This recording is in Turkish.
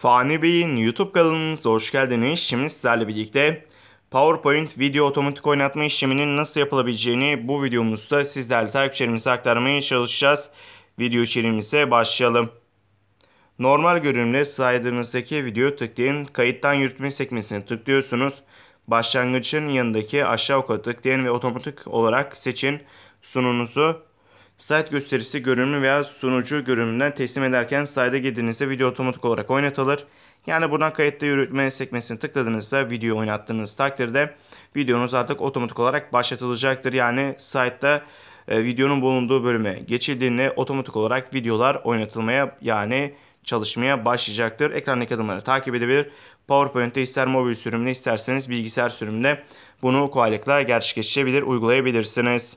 Fani Bey'in YouTube kanalınıza hoş geldiniz. Şimdi sizlerle birlikte PowerPoint video otomatik oynatma işleminin nasıl yapılabileceğini bu videomuzda sizlerle takipçilerimize aktarmaya çalışacağız. Video içeriğimize başlayalım. Normal görünümle slider'ınızdaki video tıklayın. Kayıttan yürütme sekmesini tıklıyorsunuz. Başlangıcın yanındaki aşağı oku tıklayın ve otomatik olarak seçin sununuzu Slide gösterisi görünümü veya sunucu görünümünden teslim ederken slide'a girdiğinizde video otomatik olarak oynatılır. Yani buradan kayıtta yürütme sekmesini tıkladığınızda video oynattığınız takdirde videonuz artık otomatik olarak başlatılacaktır. Yani site'da e, videonun bulunduğu bölüme geçildiğinde otomatik olarak videolar oynatılmaya yani çalışmaya başlayacaktır. Ekrandaki adımları takip edebilir. PowerPoint'te ister mobil sürümde isterseniz bilgisayar sürümünde bunu kolaylıkla gerçekleştirebilir, uygulayabilirsiniz.